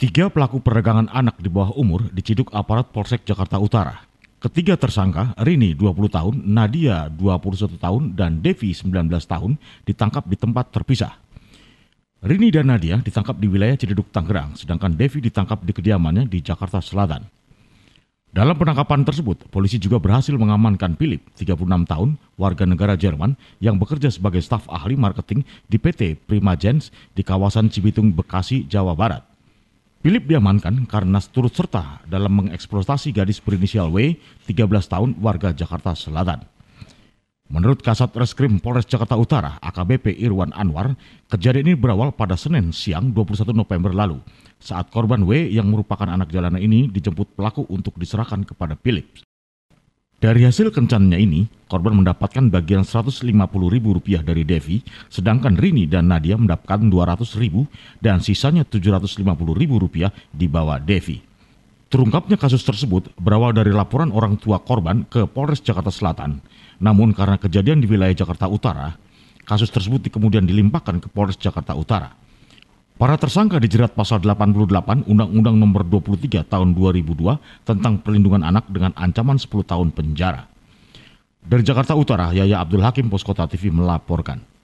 Tiga pelaku perdagangan anak di bawah umur diciduk aparat Polsek Jakarta Utara. Ketiga tersangka, Rini 20 tahun, Nadia 21 tahun, dan Devi 19 tahun ditangkap di tempat terpisah. Rini dan Nadia ditangkap di wilayah Ciledug Tangerang, sedangkan Devi ditangkap di kediamannya di Jakarta Selatan. Dalam penangkapan tersebut, polisi juga berhasil mengamankan Philip, 36 tahun, warga negara Jerman yang bekerja sebagai staf ahli marketing di PT Prima Jens di kawasan Cibitung, Bekasi, Jawa Barat. Philip diamankan karena turut serta dalam mengeksploitasi gadis berinisial W, 13 tahun, warga Jakarta Selatan. Menurut Kasat Reskrim Polres Jakarta Utara, AKBP Irwan Anwar, kejadian ini berawal pada Senin siang 21 November lalu, saat korban W yang merupakan anak jalanan ini dijemput pelaku untuk diserahkan kepada Philips. Dari hasil kencannya ini, korban mendapatkan bagian Rp150.000 dari Devi, sedangkan Rini dan Nadia mendapatkan Rp200.000 dan sisanya Rp750.000 bawah Devi. Terungkapnya kasus tersebut berawal dari laporan orang tua korban ke Polres Jakarta Selatan. Namun karena kejadian di wilayah Jakarta Utara, kasus tersebut kemudian dilimpahkan ke Polres Jakarta Utara. Para tersangka dijerat pasal 88 Undang-Undang Nomor 23 Tahun 2002 tentang perlindungan anak dengan ancaman 10 tahun penjara. Dari Jakarta Utara, Yaya Abdul Hakim Poskota TV melaporkan.